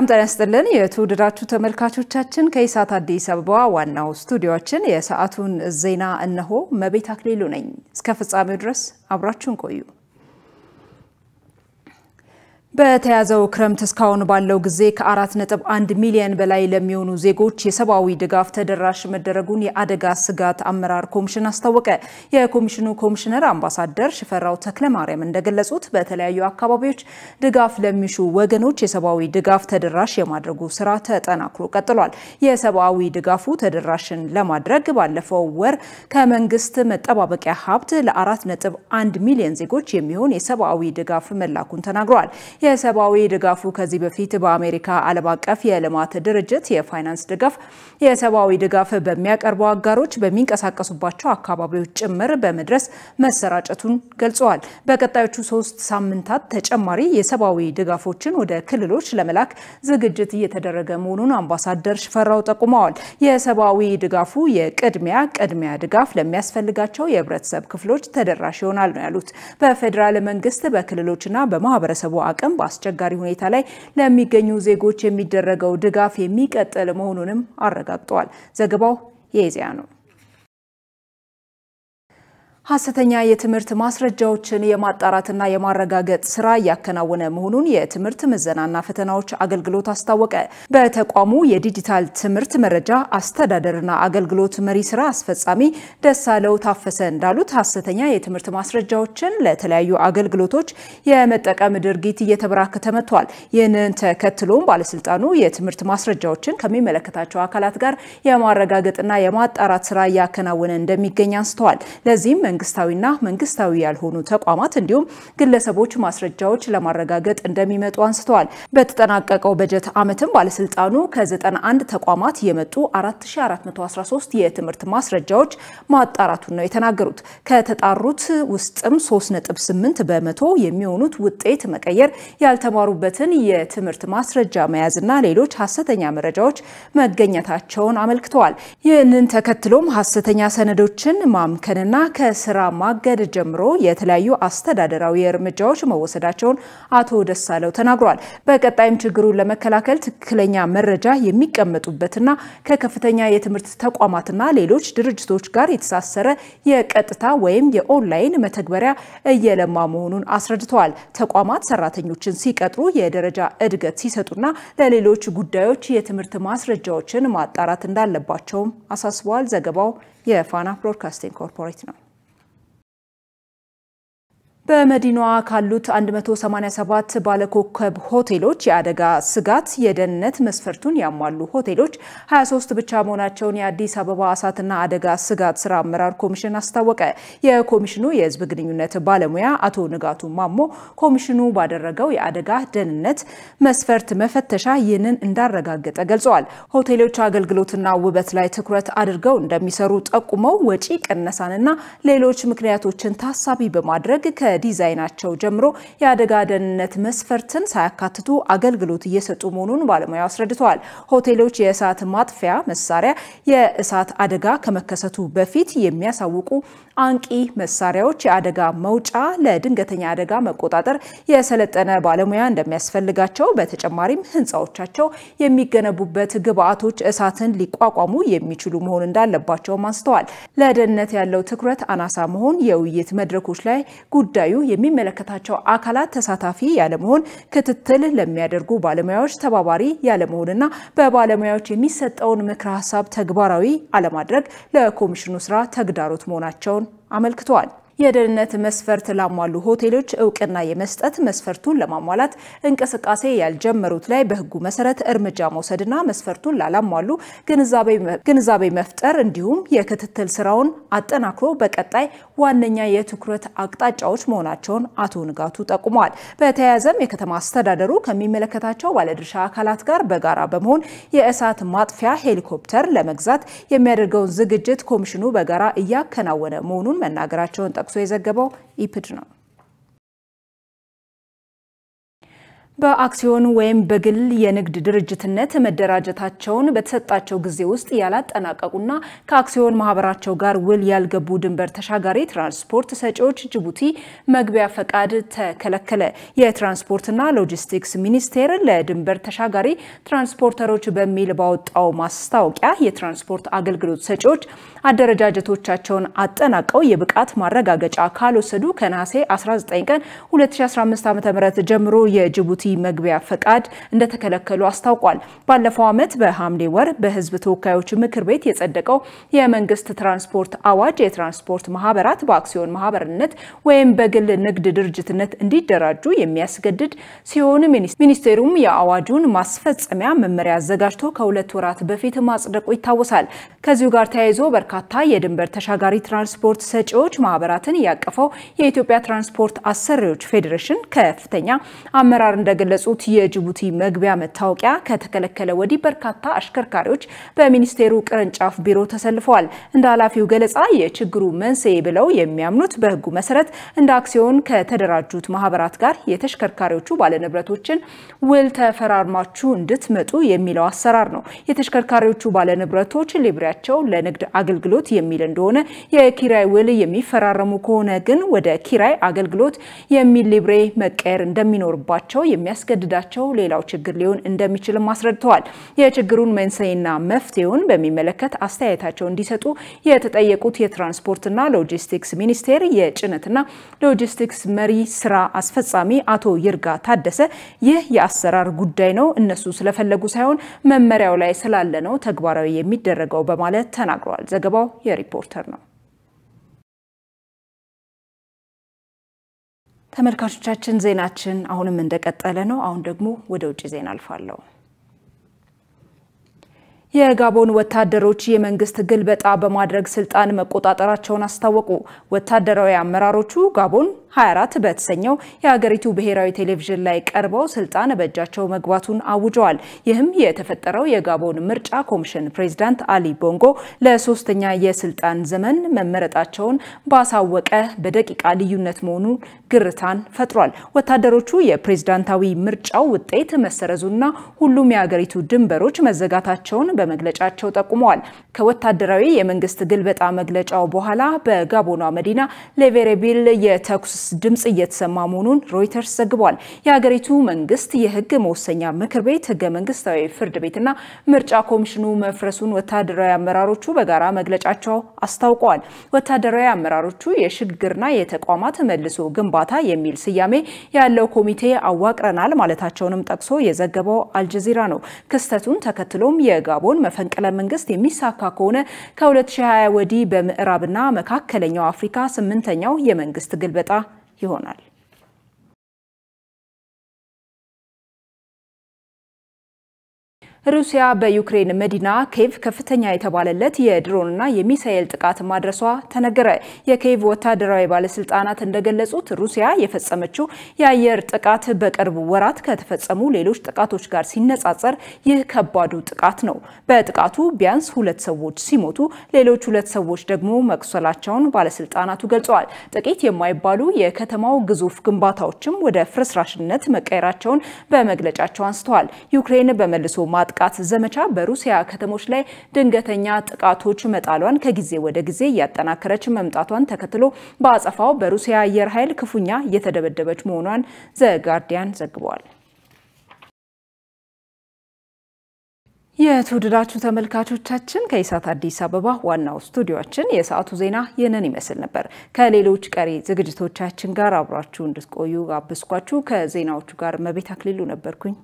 ሰላም ጤና ይስጥልን። የተወደዳችሁ ተመልካቾቻችን ከኢሳት አዲስ አበባ ዋናው ስቱዲዮችን የሰዓቱን ዜና እነሆ። መቤት አክሊሉ ነኝ። እስከ ፍጻሜው ድረስ አብራችሁን ቆዩ። በተያዘው ክረምት እስካሁን ባለው ጊዜ ከ4.1 ሚሊዮን በላይ ለሚሆኑ ዜጎች የሰብአዊ ድጋፍ ተደራሽ መደረጉን የአደጋ ስጋት አመራር ኮሚሽን አስታወቀ። የኮሚሽኑ ኮሚሽነር አምባሳደር ሽፈራው ተክለማርያም እንደገለጹት በተለያዩ አካባቢዎች ድጋፍ ለሚሹ ወገኖች የሰብአዊ ድጋፍ ተደራሽ የማድረጉ ስራ ተጠናክሮ ቀጥሏል። የሰብአዊ ድጋፉ ተደራሽን ለማድረግ ባለፈው ወር ከመንግስት መጠባበቂያ ሀብት ለ4.1 ሚሊዮን ዜጎች የሚሆን የሰብአዊ ድጋፍ መላኩን ተናግረዋል። የሰብአዊ ድጋፉ ከዚህ በፊት በአሜሪካ ዓለም አቀፍ የልማት ድርጅት የፋይናንስ ድጋፍ የሰብአዊ ድጋፍ በሚያቀርቡ አጋሮች በሚንቀሳቀሱባቸው አካባቢዎች ጭምር በመድረስ መሰራጨቱን ገልጸዋል። በቀጣዮቹ ሶስት ሳምንታት ተጨማሪ የሰብአዊ ድጋፎችን ወደ ክልሎች ለመላክ ዝግጅት እየተደረገ መሆኑን አምባሳደር ሽፈራው ጠቁመዋል። የሰብአዊ ድጋፉ የቅድሚያ ቅድሚያ ድጋፍ ለሚያስፈልጋቸው የህብረተሰብ ክፍሎች ተደራሽ ይሆናል ነው ያሉት። በፌዴራል መንግስት በክልሎችና በማህበረሰቡ አቅም ዓለም በአስቸጋሪ ሁኔታ ላይ ለሚገኙ ዜጎች የሚደረገው ድጋፍ የሚቀጥል መሆኑንም አረጋግጠዋል። ዘገባው የኢዜአ ነው። ሀሰተኛ የትምህርት ማስረጃዎችን የማጣራትና የማረጋገጥ ስራ እያከናወነ መሆኑን የትምህርት ምዘናና ፈተናዎች አገልግሎት አስታወቀ። በተቋሙ የዲጂታል ትምህርት መረጃ አስተዳደርና አገልግሎት መሪ ስራ አስፈጻሚ ደሳለው ታፈሰ እንዳሉት ሀሰተኛ የትምህርት ማስረጃዎችን ለተለያዩ አገልግሎቶች የመጠቀም ድርጊት እየተበራከተ መጥቷል። ይህንን ተከትሎም ባለስልጣኑ የትምህርት ማስረጃዎችን ከሚመለከታቸው አካላት ጋር የማረጋገጥና የማጣራት ስራ እያከናወነ እንደሚገኝ አንስተዋል። ለዚህም መንግስታዊና መንግስታዊ ያልሆኑ ተቋማት እንዲሁም ግለሰቦች ማስረጃዎች ለማረጋገጥ እንደሚመጡ አንስተዋል። በተጠናቀቀው በጀት ዓመትም ባለስልጣኑ ከ91 ተቋማት የመጡ 4413 የትምህርት ማስረጃዎች ማጣራቱን ነው የተናገሩት። ከተጣሩት ውስጥም 3.8 በመቶ የሚሆኑት ውጤት መቀየር፣ ያልተማሩበትን የትምህርት ማስረጃ መያዝና ሌሎች ሀሰተኛ መረጃዎች መገኘታቸውን አመልክተዋል። ይህንን ተከትሎም ሀሰተኛ ሰነዶችን ማምከንና ከስ ስራ ማገድ ጀምሮ የተለያዩ አስተዳደራዊ እርምጃዎች መወሰዳቸውን አቶ ደሳለው ተናግሯል። በቀጣይም ችግሩን ለመከላከል ትክክለኛ መረጃ የሚቀመጡበትና ከከፍተኛ የትምህርት ተቋማትና ሌሎች ድርጅቶች ጋር የተሳሰረ የቀጥታ ወይም የኦንላይን መተግበሪያ እየለማ መሆኑን አስረድተዋል። ተቋማት ሰራተኞችን ሲቀጥሩ የደረጃ እድገት ሲሰጡና ለሌሎች ጉዳዮች የትምህርት ማስረጃዎችን ማጣራት እንዳለባቸውም አሳስበዋል። ዘገባው የፋና ብሮድካስቲንግ ኮርፖሬት ነው። በመዲናዋ ካሉት 187 ባለኮከብ ሆቴሎች የአደጋ ስጋት የደህንነት መስፈርቱን ያሟሉ ሆቴሎች 23 ብቻ መሆናቸውን የአዲስ አበባ እሳትና አደጋ ስጋት ስራ አመራር ኮሚሽን አስታወቀ። የኮሚሽኑ የህዝብ ግንኙነት ባለሙያ አቶ ንጋቱ ማሞ ኮሚሽኑ ባደረገው የአደጋ ደህንነት መስፈርት መፈተሻ ይህንን እንዳረጋገጠ ገልጸዋል። ሆቴሎች አገልግሎትና ውበት ላይ ትኩረት አድርገው እንደሚሰሩ ጠቁመው ወጪ ቅነሳንና ሌሎች ምክንያቶችን ታሳቢ በማድረግ ከ ከዲዛይናቸው ጀምሮ የአደጋ ደህንነት መስፈርትን ሳያካትቱ አገልግሎት እየሰጡ መሆኑን ባለሙያው አስረድተዋል። ሆቴሎች የእሳት ማጥፊያ መሳሪያ የእሳት አደጋ ከመከሰቱ በፊት የሚያሳውቁ አንቂ መሳሪያዎች፣ የአደጋ መውጫ፣ ለድንገተኛ አደጋ መቆጣጠር የሰለጠነ ባለሙያ እንደሚያስፈልጋቸው፣ በተጨማሪም ህንፃዎቻቸው የሚገነቡበት ግብአቶች እሳትን ሊቋቋሙ የሚችሉ መሆን እንዳለባቸውም አንስተዋል። ለደህንነት ያለው ትኩረት አናሳ መሆን የውይይት መድረኮች ላይ ጉዳዩ በጉዳዩ የሚመለከታቸው አካላት ተሳታፊ ያለመሆን፣ ክትትል ለሚያደርጉ ባለሙያዎች ተባባሪ ያለመሆንና በባለሙያዎች የሚሰጠውን ምክረ ሀሳብ ተግባራዊ አለማድረግ ለኮሚሽኑ ስራ ተግዳሮት መሆናቸውን አመልክተዋል። የደህንነት መስፈርት ላሟሉ ሆቴሎች እውቅና የመስጠት መስፈርቱን ለማሟላት እንቅስቃሴ ያልጀመሩት ላይ በህጉ መሰረት እርምጃ መውሰድና መስፈርቱን ላላሟሉ ግንዛቤ መፍጠር እንዲሁም የክትትል ስራውን አጠናክሮ በቀጣይ ዋነኛ የትኩረት አቅጣጫዎች መሆናቸውን አቶ ንጋቱ ጠቁመዋል። በተያያዘም የከተማ አስተዳደሩ ከሚመለከታቸው ባለድርሻ አካላት ጋር በጋራ በመሆን የእሳት ማጥፊያ ሄሊኮፕተር ለመግዛት የሚያደርገውን ዝግጅት ኮሚሽኑ በጋራ እያከናወነ መሆኑን መናገራቸውን ጠቅሷል። ጠቅሶ የዘገበው ኢፕድ ነው። በአክሲዮን ወይም በግል የንግድ ድርጅትነት መደራጀታቸውን በተሰጣቸው ጊዜ ውስጥ ያላጠናቀቁና ከአክሲዮን ማህበራቸው ጋር ውል ያልገቡ ድንበር ተሻጋሪ ትራንስፖርት ሰጪዎች ጅቡቲ መግቢያ ፈቃድ ተከለከለ። የትራንስፖርትና ሎጂስቲክስ ሚኒስቴር ለድንበር ተሻጋሪ ትራንስፖርተሮች በሚል ባወጣው ማስታወቂያ የትራንስፖርት አገልግሎት ሰጪዎች አደረጃጀቶቻቸውን አጠናቀው የብቃት ማረጋገጫ ካልወሰዱ ከነሐሴ 19 ቀን 2015 ዓ.ም ጀምሮ የጅቡቲ መግቢያ ፈቃድ እንደተከለከሉ አስታውቋል። ባለፈው ዓመት በሐምሌ ወር በህዝብ ተወካዮች ምክር ቤት የጸደቀው የመንግስት ትራንስፖርት አዋጅ የትራንስፖርት ማህበራት በአክሲዮን ማህበርነት ወይም በግል ንግድ ድርጅትነት እንዲደራጁ የሚያስገድድ ሲሆን ሚኒስቴሩም የአዋጁን ማስፈጸሚያ መመሪያ አዘጋጅቶ ከሁለት ወራት በፊት ማጽደቁ ይታወሳል። ከዚሁ ጋር ተያይዞ በርካታ የድንበር ተሻጋሪ ትራንስፖርት ሰጪዎች ማህበራትን ያቀፈው የኢትዮጵያ ትራንስፖርት አሰሪዎች ፌዴሬሽን ከፍተኛ አመራር እንደ እንደገለጹት የጅቡቲ መግቢያ መታወቂያ ከተከለከለ ወዲህ በርካታ አሽከርካሪዎች በሚኒስቴሩ ቅርንጫፍ ቢሮ ተሰልፈዋል። እንደ ኃላፊው ገለጻ የችግሩ መንስኤ ብለው የሚያምኑት በህጉ መሰረት እንደ አክሲዮን ከተደራጁት ማህበራት ጋር የተሽከርካሪዎቹ ባለንብረቶችን ውል ተፈራርማችሁ እንድትመጡ የሚለው አሰራር ነው። የተሽከርካሪዎቹ ባለንብረቶች ሊብሬያቸው ለንግድ አገልግሎት የሚል እንደሆነ የኪራይ ውል የሚፈራረሙ ከሆነ ግን ወደ ኪራይ አገልግሎት የሚል ሊብሬ መቀየር እንደሚኖርባቸው የሚያስገድዳቸው ሌላው ችግር ሊሆን እንደሚችልም አስረድተዋል። የችግሩን መንስኤና መፍትሄውን በሚመለከት አስተያየታቸው እንዲሰጡ የተጠየቁት የትራንስፖርትና ሎጂስቲክስ ሚኒስቴር የጭነትና ሎጂስቲክስ መሪ ስራ አስፈጻሚ አቶ ይርጋ ታደሰ ይህ የአሰራር ጉዳይ ነው፣ እነሱ ስለፈለጉ ሳይሆን መመሪያው ላይ ስላለ ነው ተግባራዊ የሚደረገው በማለት ተናግረዋል። ዘገባው የሪፖርተር ነው። ተመልካቾቻችን ዜናችን አሁንም እንደቀጠለ ነው። አሁን ደግሞ ወደ ውጭ ዜና አልፋለሁ። የጋቦን ወታደሮች የመንግስት ግልበጣ በማድረግ ስልጣን መቆጣጠራቸውን አስታወቁ። ወታደራዊ አመራሮቹ ጋቦን 24 በተሰኘው የሀገሪቱ ብሔራዊ ቴሌቪዥን ላይ ቀርበው ስልጣን በእጃቸው መግባቱን አውጀዋል። ይህም የተፈጠረው የጋቦን ምርጫ ኮሚሽን ፕሬዚዳንት አሊ ቦንጎ ለሶስተኛ የስልጣን ዘመን መመረጣቸውን ባሳወቀ በደቂቃ ልዩነት መሆኑ ግርታን ፈጥሯል። ወታደሮቹ የፕሬዝዳንታዊ ምርጫው ውጤት መሰረዙና ሁሉም የሀገሪቱ ድንበሮች መዘጋታቸውን በመግለጫቸው ጠቁመዋል። ከወታደራዊ የመንግስት ግልበጣ መግለጫው በኋላ በጋቦኗ መዲና ሌቬሬቢል የተኩስ ድምፅ እየተሰማ መሆኑን ሮይተርስ ዘግቧል። የሀገሪቱ መንግስት የህግ መወሰኛ ምክር ቤት፣ ህገ መንግስታዊ ፍርድ ቤትና ምርጫ ኮሚሽኑ መፍረሱን ወታደራዊ አመራሮቹ በጋራ መግለጫቸው አስታውቀዋል። ወታደራዊ አመራሮቹ የሽግግርና የተቋማት መልሶ ግንባታ የሚል ስያሜ ያለው ኮሚቴ አዋቅረናል ማለታቸውንም ጠቅሶ የዘገበው አልጀዚራ ነው። ክስተቱን ተከትሎም የጋቦን መፈንቅለ መንግስት የሚሳካ ከሆነ ከ2020 ወዲህ በምዕራብና መካከለኛው አፍሪካ ስምንተኛው የመንግስት ግልበጣ ይሆናል። ሩሲያ በዩክሬን መዲና ኬቭ ከፍተኛ የተባለለት የድሮንና የሚሳኤል ጥቃት ማድረሷ ተነገረ። የኬቭ ወታደራዊ ባለስልጣናት እንደገለጹት ሩሲያ የፈጸመችው የአየር ጥቃት በቅርብ ወራት ከተፈጸሙ ሌሎች ጥቃቶች ጋር ሲነጻጸር ይህ ከባዱ ጥቃት ነው። በጥቃቱ ቢያንስ ሁለት ሰዎች ሲሞቱ ሌሎች ሁለት ሰዎች ደግሞ መቁሰላቸውን ባለስልጣናቱ ገልጸዋል። ጥቂት የማይባሉ የከተማው ግዙፍ ግንባታዎችም ወደ ፍርስራሽነት መቀየራቸውን በመግለጫቸው አንስተዋል። ዩክሬን በመልሶ ማ ጥቃት ዘመቻ በሩሲያ ከተሞች ላይ ድንገተኛ ጥቃቶች መጣሏን ከጊዜ ወደ ጊዜ እያጠናከረች መምጣቷን ተከትሎ በአጸፋው በሩሲያ አየር ኃይል ክፉኛ እየተደበደበች መሆኗን ዘጋርዲያን ዘግቧል። የተወደዳችሁ ተመልካቾቻችን ከኢሳት አዲስ አበባ ዋናው ስቱዲዮችን የሰዓቱ ዜና ይህንን ይመስል ነበር። ከሌሎች ቀሪ ዝግጅቶቻችን ጋር አብራችሁ እንድትቆዩ አብስኳችሁ ከዜናዎቹ ጋር መቤት አክሊሉ ነበርኩኝ።